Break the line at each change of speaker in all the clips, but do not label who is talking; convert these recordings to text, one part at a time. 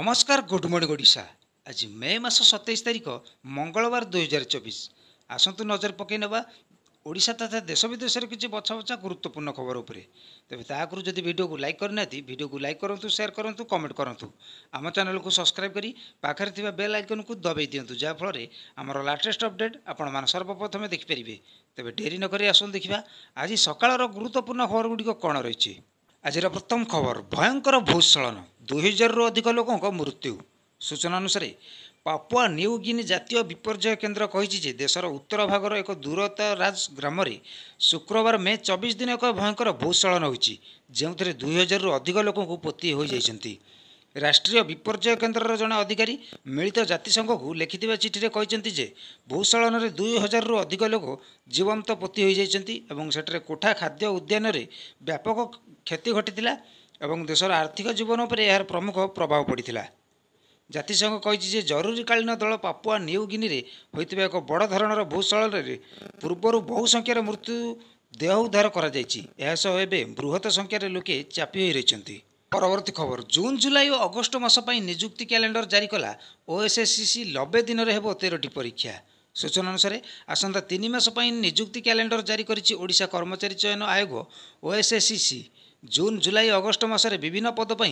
ନମସ୍କାର good morning Odisha ଆଜି ମେ ମାସ ସତେଇଶ ତାରିଖ ମଙ୍ଗଳବାର ଦୁଇହଜାର ଚବିଶ ଆସନ୍ତୁ ନଜର ପକାଇ ନେବା ଓଡ଼ିଶା ତଥା ଦେଶ ବିଦେଶରେ କିଛି ବଛା ବଛା ଗୁରୁତ୍ୱପୂର୍ଣ୍ଣ ଖବର ଉପରେ ତେବେ ତା ଆଗରୁ ଯଦି ଭିଡ଼ିଓକୁ ଲାଇକ୍ କରିନାହାନ୍ତି ଭିଡ଼ିଓକୁ ଲାଇକ୍ କରନ୍ତୁ ସେୟାର କରନ୍ତୁ କମେଣ୍ଟ କରନ୍ତୁ ଆମ ଚ୍ୟାନେଲକୁ ସବସ୍କ୍ରାଇବ୍ କରି ପାଖରେ ଥିବା ବେଲ୍ ଆଇକନ୍କୁ ଦବାଇ ଦିଅନ୍ତୁ ଯାହାଫଳରେ ଆମର ଲାଟେଷ୍ଟ ଅପଡେଟ୍ ଆପଣମାନେ ସର୍ବପ୍ରଥମେ ଦେଖିପାରିବେ ତେବେ ଡେରି ନ କରି ଆସନ୍ତୁ ଦେଖିବା ଆଜି ସକାଳର ଗୁରୁତ୍ୱପୂର୍ଣ୍ଣ ଖବରଗୁଡ଼ିକ କ'ଣ ରହିଛି ଆଜିର ପ୍ରଥମ ଖବର ଭୟଙ୍କର ଭୂସ୍ଖଳନ ଦୁଇହଜାରରୁ ଅଧିକ ଲୋକଙ୍କ ମୃତ୍ୟୁ ସୂଚନା ଅନୁସାରେ ପାପୁଆ ନ୍ୟୁ ଗିନି ଜାତୀୟ ବିପର୍ଯ୍ୟୟ କେନ୍ଦ୍ର କହିଛି ଯେ ଦେଶର ଉତ୍ତର ଭାଗର ଏକ ଦୂରତରାଜ ଗ୍ରାମରେ ଶୁକ୍ରବାର ମେ ଚବିଶ ଦିନ ଏକ ଭୟଙ୍କର ଭୂସଳନ ହୋଇଛି ଯେଉଁଥିରେ ଦୁଇହଜାରରୁ ଅଧିକ ଲୋକଙ୍କୁ ପୋତି ହୋଇଯାଇଛନ୍ତି ରାଷ୍ଟ୍ରୀୟ ବିପର୍ଯ୍ୟୟ କେନ୍ଦ୍ରର ଜଣେ ଅଧିକାରୀ ମିଳିତ ଜାତିସଂଘକୁ ଲେଖିଥିବା ଚିଠିରେ କହିଛନ୍ତି ଯେ ଭୂସଳନରେ ଦୁଇ ହଜାରରୁ ଅଧିକ ଲୋକ ଜୀବନ୍ତ ପୋତି ହୋଇଯାଇଛନ୍ତି ଏବଂ ସେଠାରେ କୋଠା ଖାଦ୍ୟ ଉଦ୍ୟାନରେ ବ୍ୟାପକ କ୍ଷତି ଘଟିଥିଲା ଏବଂ ଦେଶର ଆର୍ଥିକ ଜୀବନ ଉପରେ ଏହାର ପ୍ରମୁଖ ପ୍ରଭାବ ପଡ଼ିଥିଲା ଜାତିସଂଘ କହିଛି ଯେ ଜରୁରୀକାଳୀନ ଦଳ ପାପୁଆ ନିୟୁଗିନିରେ ହୋଇଥିବା ଏକ ବଡ଼ ଧରଣର ଭୂସଳରେ ପୂର୍ବରୁ ବହୁ ସଂଖ୍ୟାରେ ମୃତ୍ୟୁ ଦେହ ଉଦ୍ଧାର କରାଯାଇଛି ଏହା ସହ ଏବେ ବୃହତ ସଂଖ୍ୟାରେ ଲୋକେ ଚାପି ହୋଇ ରହିଛନ୍ତି ପରବର୍ତ୍ତୀ ଖବର ଜୁନ୍ ଜୁଲାଇ ଓ ଅଗଷ୍ଟ ମାସ ପାଇଁ ନିଯୁକ୍ତି କ୍ୟାଲେଣ୍ଡର ଜାରି କଲା ଓଏସ୍ଏସ୍ସି ନବେ ଦିନରେ ହେବ ତେରଟି ପରୀକ୍ଷା ସୂଚନା ଅନୁସାରେ ଆସନ୍ତା ତିନି ମାସ ପାଇଁ ନିଯୁକ୍ତି କ୍ୟାଲେଣ୍ଡର ଜାରି କରିଛି ଓଡ଼ିଶା କର୍ମଚାରୀ ଚୟନ ଆୟୋଗ ଓଏସ୍ଏସ୍ସି जुन जुलै अगस्त मासर विभिन्न पदप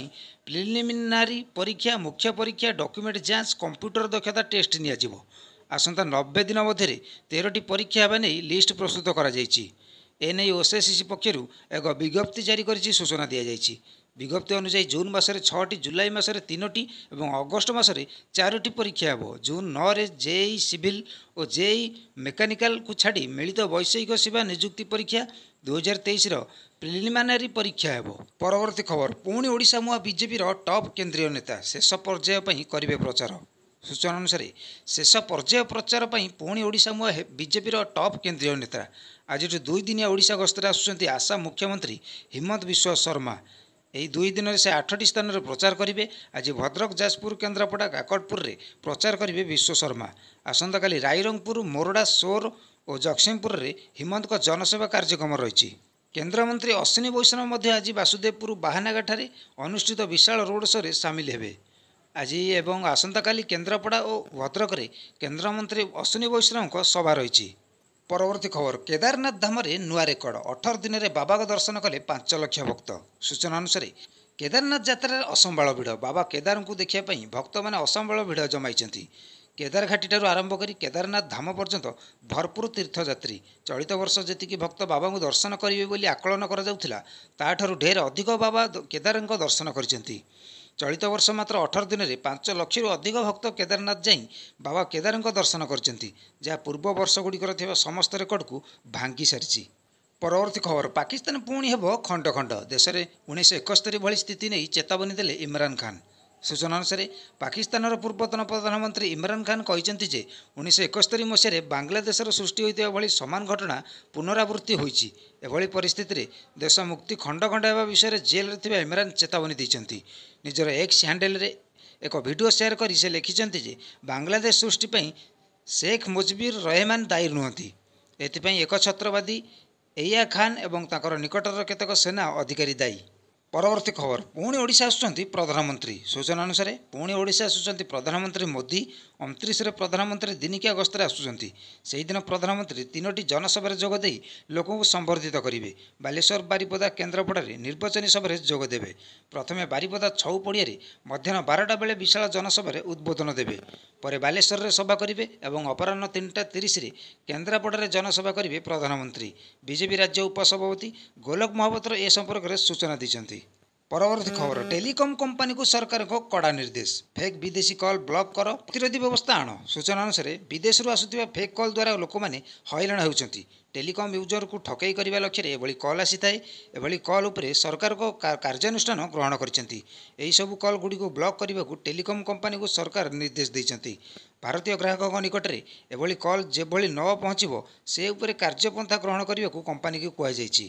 प्रिमिनारी परीक्षा मुख्य परीक्षा डक्युमेन्ट जांच कम्प्युटर दक्षता टेस्ट निया आसन नब्बे दिन मध्य तेह्र परीक्षा हे लिस्ट प्रस्तुत गरिसएसी पक्षहरू एक विज्ञप्ति जारी गरिन्छ विज्ञप्ति अनुी जुन मासेर छ जुल मासे तिनटी अगष्ट मासे चारोट परीक्षा हेर्नु जुन नै जेई सिभे मेकानिकल छाडि मिलित वैषयिक सेवा नियुक्ति परीक्षा ଦୁଇହଜାର ତେଇଶର ପ୍ରିଲିମିନାରୀ ପରୀକ୍ଷା ହେବ ପରବର୍ତ୍ତୀ ଖବର ପୁଣି ଓଡ଼ିଶା ମୁହା ବିଜେପିର ଟପ୍ କେନ୍ଦ୍ରୀୟ ନେତା ଶେଷ ପର୍ଯ୍ୟାୟ ପାଇଁ କରିବେ ପ୍ରଚାର ସୂଚନା ଅନୁସାରେ ଶେଷ ପର୍ଯ୍ୟାୟ ପ୍ରଚାର ପାଇଁ ପୁଣି ଓଡ଼ିଶା ମୁହା ବିଜେପିର ଟପ୍ କେନ୍ଦ୍ରୀୟ ନେତା ଆଜିଠୁ ଦୁଇଦିନିଆ ଓଡ଼ିଶା ଗସ୍ତରେ ଆସୁଛନ୍ତି ଆସାମ ମୁଖ୍ୟମନ୍ତ୍ରୀ ହିମନ୍ତ ବିଶ୍ୱ ଶର୍ମା ଏହି ଦୁଇ ଦିନରେ ସେ ଆଠଟି ସ୍ଥାନରେ ପ୍ରଚାର କରିବେ ଆଜି ଭଦ୍ରକ ଯାଜପୁର କେନ୍ଦ୍ରାପଡ଼ା କାକଟପୁରରେ ପ୍ରଚାର କରିବେ ବିଶ୍ୱ ଶର୍ମା ଆସନ୍ତାକାଲି ରାଇରଙ୍ଗପୁର ମୋରଡ଼ା ସୋର ଓ ଜଗତସିଂହପୁରରେ ହିମନ୍ତଙ୍କ ଜନସେବା କାର୍ଯ୍ୟକ୍ରମ ରହିଛି କେନ୍ଦ୍ରମନ୍ତ୍ରୀ ଅଶ୍ୱିନୀ ବୈଷ୍ଣବ ମଧ୍ୟ ଆଜି ବାସୁଦେବପୁର ବାହାନାଗାଠାରେ ଅନୁଷ୍ଠିତ ବିଶାଳ ରୋଡ୍ ଶୋରେ ସାମିଲ ହେବେ ଆଜି ଏବଂ ଆସନ୍ତାକାଲି କେନ୍ଦ୍ରାପଡ଼ା ଓ ଭଦ୍ରକରେ କେନ୍ଦ୍ରମନ୍ତ୍ରୀ ଅଶ୍ୱିନୀ ବୈଷ୍ଣବଙ୍କ ସଭା ରହିଛି ପରବର୍ତ୍ତୀ ଖବର କେଦାରନାଥ ଧାମରେ ନୂଆ ରେକର୍ଡ ଅଠର ଦିନରେ ବାବାଙ୍କ ଦର୍ଶନ କଲେ ପାଞ୍ଚ ଲକ୍ଷ ଭକ୍ତ ସୂଚନା ଅନୁସାରେ କେଦାରନାଥ ଯାତ୍ରାରେ ଅସମ୍ବାଳ ଭିଡ଼ ବାବା କେଦାରଙ୍କୁ ଦେଖିବା ପାଇଁ ଭକ୍ତମାନେ ଅସମ୍ବାଳ ଭିଡ଼ ଜମାଇଛନ୍ତି केदार घाटी आरंभ आरम्भकरी केदारनाथ धाम पर्न्त भरपूर तीर्थ चलित वर्ष जतिकि भक्त बाबा दर्शन गरे आकलन गराउँला ताठु ढेर् अधिक बाबा केदारको दर्शन गरिन्छ चलित वर्ष मात्र अठर दिन पाँच लक्षु अधिक भक्त केदारनाथ जाइ बाबा केदारको दर्शन गरिन्छ जहाँ पूर्व वर्ष गुडिकर समस्त रेकर्ड रेकर्डको भाँगिसारिसी खबर पाकिस्तान पब खुड खण्ड देशले उन्स एक भथिति नै चेतावनी देले इमरान खान ସୂଚନା ଅନୁସାରେ ପାକିସ୍ତାନର ପୂର୍ବତନ ପ୍ରଧାନମନ୍ତ୍ରୀ ଇମ୍ରାନ୍ ଖାନ୍ କହିଛନ୍ତି ଯେ ଉଣେଇଶହ ଏକସ୍ତରି ମସିହାରେ ବାଂଲାଦେଶର ସୃଷ୍ଟି ହୋଇଥିବା ଭଳି ସମାନ ଘଟଣା ପୁନରାବୃତ୍ତି ହୋଇଛି ଏଭଳି ପରିସ୍ଥିତିରେ ଦେଶ ମୁକ୍ତି ଖଣ୍ଡ ଖଣ୍ଡ ହେବା ବିଷୟରେ ଜେଲ୍ରେ ଥିବା ଇମ୍ରାନ୍ ଚେତାବନୀ ଦେଇଛନ୍ତି ନିଜର ଏକ୍ସ ହ୍ୟାଣ୍ଡେଲ୍ରେ ଏକ ଭିଡ଼ିଓ ସେୟାର କରି ସେ ଲେଖିଛନ୍ତି ଯେ ବାଂଲାଦେଶ ସୃଷ୍ଟି ପାଇଁ ଶେଖ୍ ମୁଜବିର ରହମାନ ଦାୟୀ ନୁହନ୍ତି ଏଥିପାଇଁ ଏକ ଛତ୍ରବାଦୀ ଏୟା ଖାନ୍ ଏବଂ ତାଙ୍କର ନିକଟର କେତେକ ସେନା ଅଧିକାରୀ ଦାୟୀ ପରବର୍ତ୍ତୀ ଖବର ପୁଣି ଓଡ଼ିଶା ଆସୁଛନ୍ତି ପ୍ରଧାନମନ୍ତ୍ରୀ ସୂଚନା ଅନୁସାରେ ପୁଣି ଓଡ଼ିଶା ଆସୁଛନ୍ତି ପ୍ରଧାନମନ୍ତ୍ରୀ ମୋଦି ଅଣତିରିଶରେ ପ୍ରଧାନମନ୍ତ୍ରୀ ଦିନିକିଆ ଗସ୍ତରେ ଆସୁଛନ୍ତି ସେହିଦିନ ପ୍ରଧାନମନ୍ତ୍ରୀ ତିନୋଟି ଜନସଭାରେ ଯୋଗ ଦେଇ ଲୋକଙ୍କୁ ସମ୍ବର୍ଦ୍ଧିତ କରିବେ ବାଲେଶ୍ୱର ବାରିପଦା କେନ୍ଦ୍ରାପଡ଼ାରେ ନିର୍ବାଚନୀ ସଭାରେ ଯୋଗ ଦେବେ ପ୍ରଥମେ ବାରିପଦା ଛଉ ପଡ଼ିଆରେ ମଧ୍ୟାହ୍ନ ବାରଟା ବେଳେ ବିଶାଳ ଜନସଭାରେ ଉଦ୍ବୋଧନ ଦେବେ ପରେ ବାଲେଶ୍ୱରରେ ସଭା କରିବେ ଏବଂ ଅପରାହ୍ନ ତିନିଟା ତିରିଶରେ କେନ୍ଦ୍ରାପଡ଼ାରେ ଜନସଭା କରିବେ ପ୍ରଧାନମନ୍ତ୍ରୀ ବିଜେପି ରାଜ୍ୟ ଉପସଭାପତି ଗୋଲକ ମହାପାତ୍ର ଏ ସମ୍ପର୍କରେ ସୂଚନା ଦେଇଛନ୍ତି ପରବର୍ତ୍ତୀ ଖବର ଟେଲିକମ୍ କମ୍ପାନୀକୁ ସରକାରଙ୍କ କଡ଼ା ନିର୍ଦ୍ଦେଶ ଫେକ୍ ବିଦେଶୀ କଲ୍ ବ୍ଲକ୍ କର ପ୍ରତିରୋଧୀ ବ୍ୟବସ୍ଥା ଆଣ ସୂଚନା ଅନୁସାରେ ବିଦେଶରୁ ଆସୁଥିବା ଫେକ୍ କଲ୍ ଦ୍ୱାରା ଲୋକମାନେ ହଇରାଣ ହେଉଛନ୍ତି ଟେଲିକମ୍ ୟୁଜର୍କୁ ଠକେଇ କରିବା ଲକ୍ଷ୍ୟରେ ଏଭଳି କଲ୍ ଆସିଥାଏ ଏଭଳି କଲ୍ ଉପରେ ସରକାରଙ୍କ କାର୍ଯ୍ୟାନୁଷ୍ଠାନ ଗ୍ରହଣ କରିଛନ୍ତି ଏହିସବୁ କଲ୍ଗୁଡ଼ିକୁ ବ୍ଲକ୍ କରିବାକୁ ଟେଲିକମ୍ କମ୍ପାନୀକୁ ସରକାର ନିର୍ଦ୍ଦେଶ ଦେଇଛନ୍ତି ଭାରତୀୟ ଗ୍ରାହକଙ୍କ ନିକଟରେ ଏଭଳି କଲ୍ ଯେଭଳି ନ ପହଞ୍ଚିବ ସେ ଉପରେ କାର୍ଯ୍ୟପନ୍ଥା ଗ୍ରହଣ କରିବାକୁ କମ୍ପାନୀକୁ କୁହାଯାଇଛି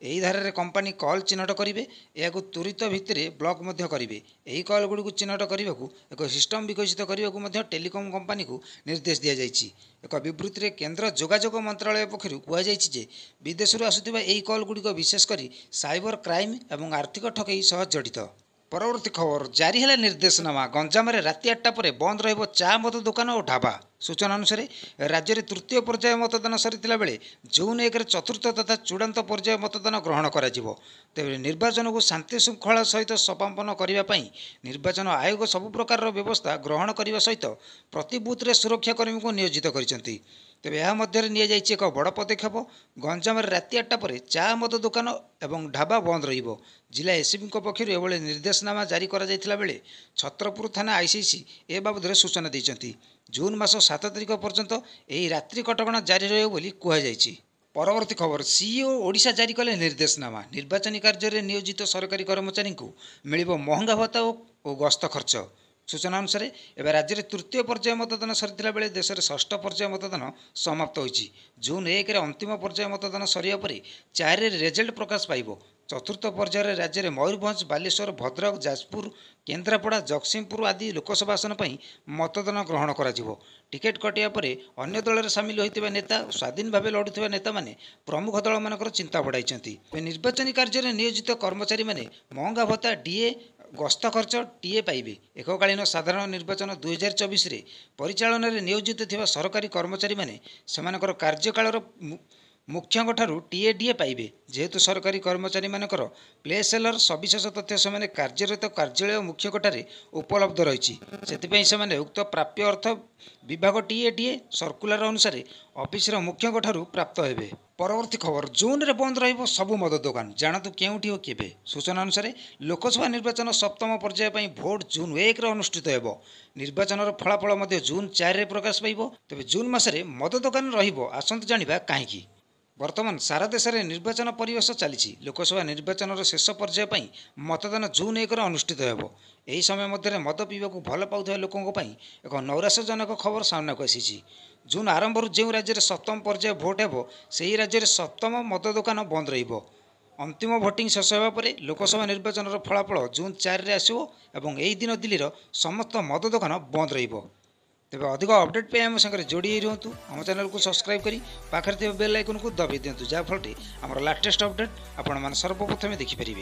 ଏହି ଧାରାରେ କମ୍ପାନୀ କଲ୍ ଚିହ୍ନଟ କରିବେ ଏହାକୁ ତ୍ୱରିତ ଭିତ୍ତିରେ ବ୍ଲକ୍ ମଧ୍ୟ କରିବେ ଏହି କଲ୍ଗୁଡ଼ିକୁ ଚିହ୍ନଟ କରିବାକୁ ଏକ ସିଷ୍ଟମ୍ ବିକଶିତ କରିବାକୁ ମଧ୍ୟ ଟେଲିକମ୍ କମ୍ପାନୀକୁ ନିର୍ଦ୍ଦେଶ ଦିଆଯାଇଛି ଏକ ବିବୃତ୍ତିରେ କେନ୍ଦ୍ର ଯୋଗାଯୋଗ ମନ୍ତ୍ରଣାଳୟ ପକ୍ଷରୁ କୁହାଯାଇଛି ଯେ ବିଦେଶରୁ ଆସୁଥିବା ଏହି କଲ୍ଗୁଡ଼ିକ ବିଶେଷ କରି ସାଇବର କ୍ରାଇମ୍ ଏବଂ ଆର୍ଥିକ ଠକେଇ ସହ ଜଡ଼ିତ ପରବର୍ତ୍ତୀ ଖବର ଜାରି ହେଲା ନିର୍ଦ୍ଦେଶନାମା ଗଞ୍ଜାମରେ ରାତି ଆଠଟା ପରେ ବନ୍ଦ ରହିବ ଚା ମଦ ଦୋକାନ ଓ ଢାବା ସୂଚନା ଅନୁସାରେ ରାଜ୍ୟରେ ତୃତୀୟ ପର୍ଯ୍ୟାୟ ମତଦାନ ସରିଥିଲା ବେଳେ ଜୁନ୍ ଏକରେ ଚତୁର୍ଥ ତଥା ଚୂଡ଼ାନ୍ତ ପର୍ଯ୍ୟାୟ ମତଦାନ ଗ୍ରହଣ କରାଯିବ ତେବେ ନିର୍ବାଚନକୁ ଶାନ୍ତି ଶୃଙ୍ଖଳା ସହିତ ସପାପନ କରିବା ପାଇଁ ନିର୍ବାଚନ ଆୟୋଗ ସବୁ ପ୍ରକାରର ବ୍ୟବସ୍ଥା ଗ୍ରହଣ କରିବା ସହିତ ପ୍ରତି ବୁଥ୍ରେ ସୁରକ୍ଷାକର୍ମୀଙ୍କୁ ନିୟୋଜିତ କରିଛନ୍ତି ତେବେ ଏହା ମଧ୍ୟରେ ନିଆଯାଇଛି ଏକ ବଡ଼ ପଦକ୍ଷେପ ଗଞ୍ଜାମରେ ରାତି ଆଠଟା ପରେ ଚା' ମଦ ଦୋକାନ ଏବଂ ଢାବା ବନ୍ଦ ରହିବ ଜିଲ୍ଲା ଏସ୍ସିବିଙ୍କ ପକ୍ଷରୁ ଏଭଳି ନିର୍ଦ୍ଦେଶନାମା ଜାରି କରାଯାଇଥିଲା ବେଳେ ଛତ୍ରପୁର ଥାନା ଆଇସିସି ଏ ବାବଦରେ ସୂଚନା ଦେଇଛନ୍ତି ଜୁନ୍ ମାସ ସାତ ତାରିଖ ପର୍ଯ୍ୟନ୍ତ ଏହି ରାତ୍ରି କଟକଣା ଜାରି ରହିବ ବୋଲି କୁହାଯାଇଛି ପରବର୍ତ୍ତୀ ଖବର ସିଇଓ ଓଡ଼ିଶା ଜାରି କଲେ ନିର୍ଦ୍ଦେଶନାମା ନିର୍ବାଚନୀ କାର୍ଯ୍ୟରେ ନିୟୋଜିତ ସରକାରୀ କର୍ମଚାରୀଙ୍କୁ ମିଳିବ ମହଙ୍ଗା ଭତ୍ତା ଓ ଗସ୍ତ ଖର୍ଚ୍ଚ ସୂଚନା ଅନୁସାରେ ଏବେ ରାଜ୍ୟରେ ତୃତୀୟ ପର୍ଯ୍ୟାୟ ମତଦାନ ସରିଥିଲା ବେଳେ ଦେଶରେ ଷଷ୍ଠ ପର୍ଯ୍ୟାୟ ମତଦାନ ସମାପ୍ତ ହୋଇଛି ଜୁନ୍ ଏକରେ ଅନ୍ତିମ ପର୍ଯ୍ୟାୟ ମତଦାନ ସରିବା ପରେ ଚାରିରେ ରେଜଲ୍ଟ ପ୍ରକାଶ ପାଇବ ଚତୁର୍ଥ ପର୍ଯ୍ୟାୟରେ ରାଜ୍ୟରେ ମୟୂରଭଞ୍ଜ ବାଲେଶ୍ୱର ଭଦ୍ରକ ଯାଜପୁର କେନ୍ଦ୍ରାପଡ଼ା ଜଗତସିଂହପୁର ଆଦି ଲୋକସଭା ଆସନ ପାଇଁ ମତଦାନ ଗ୍ରହଣ କରାଯିବ ଟିକେଟ୍ କଟିବା ପରେ ଅନ୍ୟ ଦଳରେ ସାମିଲ ହୋଇଥିବା ନେତା ଓ ସ୍ୱାଧୀନ ଭାବେ ଲଢ଼ୁଥିବା ନେତାମାନେ ପ୍ରମୁଖ ଦଳମାନଙ୍କର ଚିନ୍ତା ବଢ଼ାଇଛନ୍ତି ନିର୍ବାଚନୀ କାର୍ଯ୍ୟରେ ନିୟୋଜିତ କର୍ମଚାରୀମାନେ ମହଙ୍ଗା ଭତ୍ତା ଡିଏ ଗସ୍ତ ଖର୍ଚ୍ଚ ଟିଏ ପାଇବେ ଏକକାଳୀନ ସାଧାରଣ ନିର୍ବାଚନ ଦୁଇହଜାର ଚବିଶରେ ପରିଚାଳନାରେ ନିୟୋଜିତ ଥିବା ସରକାରୀ କର୍ମଚାରୀମାନେ ସେମାନଙ୍କର କାର୍ଯ୍ୟକାଳର ମୁଖ୍ୟଙ୍କଠାରୁ ଟିଏ ଡିଏ ପାଇବେ ଯେହେତୁ ସରକାରୀ କର୍ମଚାରୀମାନଙ୍କର ପ୍ଲେସେଲର ସବିଶେଷ ତଥ୍ୟ ସେମାନେ କାର୍ଯ୍ୟରତ କାର୍ଯ୍ୟାଳୟ ମୁଖ୍ୟଙ୍କଠାରେ ଉପଲବ୍ଧ ରହିଛି ସେଥିପାଇଁ ସେମାନେ ଉକ୍ତ ପ୍ରାପ୍ୟ ଅର୍ଥ ବିଭାଗ ଟିଏ ଡିଏ ସର୍କୁଲାର ଅନୁସାରେ ଅଫିସର ମୁଖ୍ୟଙ୍କଠାରୁ ପ୍ରାପ୍ତ ହେବେ ପରବର୍ତ୍ତୀ ଖବର ଜୁନ୍ରେ ବନ୍ଦ ରହିବ ସବୁ ମଦ ଦୋକାନ ଜାଣନ୍ତୁ କେଉଁଠି ଓ କେବେ ସୂଚନା ଅନୁସାରେ ଲୋକସଭା ନିର୍ବାଚନ ସପ୍ତମ ପର୍ଯ୍ୟାୟ ପାଇଁ ଭୋଟ୍ ଜୁନ୍ ଏକରେ ଅନୁଷ୍ଠିତ ହେବ ନିର୍ବାଚନର ଫଳାଫଳ ମଧ୍ୟ ଜୁନ୍ ଚାରିରେ ପ୍ରକାଶ ପାଇବ ତେବେ ଜୁନ୍ ମାସରେ ମଦ ଦୋକାନ ରହିବ ଆସନ୍ତୁ ଜାଣିବା କାହିଁକି ବର୍ତ୍ତମାନ ସାରା ଦେଶରେ ନିର୍ବାଚନ ପରିବେଶ ଚାଲିଛି ଲୋକସଭା ନିର୍ବାଚନର ଶେଷ ପର୍ଯ୍ୟାୟ ପାଇଁ ମତଦାନ ଜୁନ୍ ଏକରେ ଅନୁଷ୍ଠିତ ହେବ ଏହି ସମୟ ମଧ୍ୟରେ ମଦ ପିଇବାକୁ ଭଲ ପାଉଥିବା ଲୋକଙ୍କ ପାଇଁ ଏକ ନୈରାଶ୍ୟଜନକ ଖବର ସାମ୍ନାକୁ ଆସିଛି ଜୁନ୍ ଆରମ୍ଭରୁ ଯେଉଁ ରାଜ୍ୟରେ ସପ୍ତମ ପର୍ଯ୍ୟାୟ ଭୋଟ୍ ହେବ ସେହି ରାଜ୍ୟରେ ସପ୍ତମ ମଦ ଦୋକାନ ବନ୍ଦ ରହିବ ଅନ୍ତିମ ଭୋଟିଂ ଶେଷ ହେବା ପରେ ଲୋକସଭା ନିର୍ବାଚନର ଫଳାଫଳ ଜୁନ୍ ଚାରିରେ ଆସିବ ଏବଂ ଏହି ଦିନ ଦିଲ୍ଲୀର ସମସ୍ତ ମଦ ଦୋକାନ ବନ୍ଦ ରହିବ तेह्र अधिक अपडेट पनि आम साथै जोडिएर चैनल को सब्सक्राइब गरि बेल आइकन बेल्लैकनको दब दिनु जाफल आम लाटेस्ट अपडेट आउन सर्वप्रथमेदेखिपारे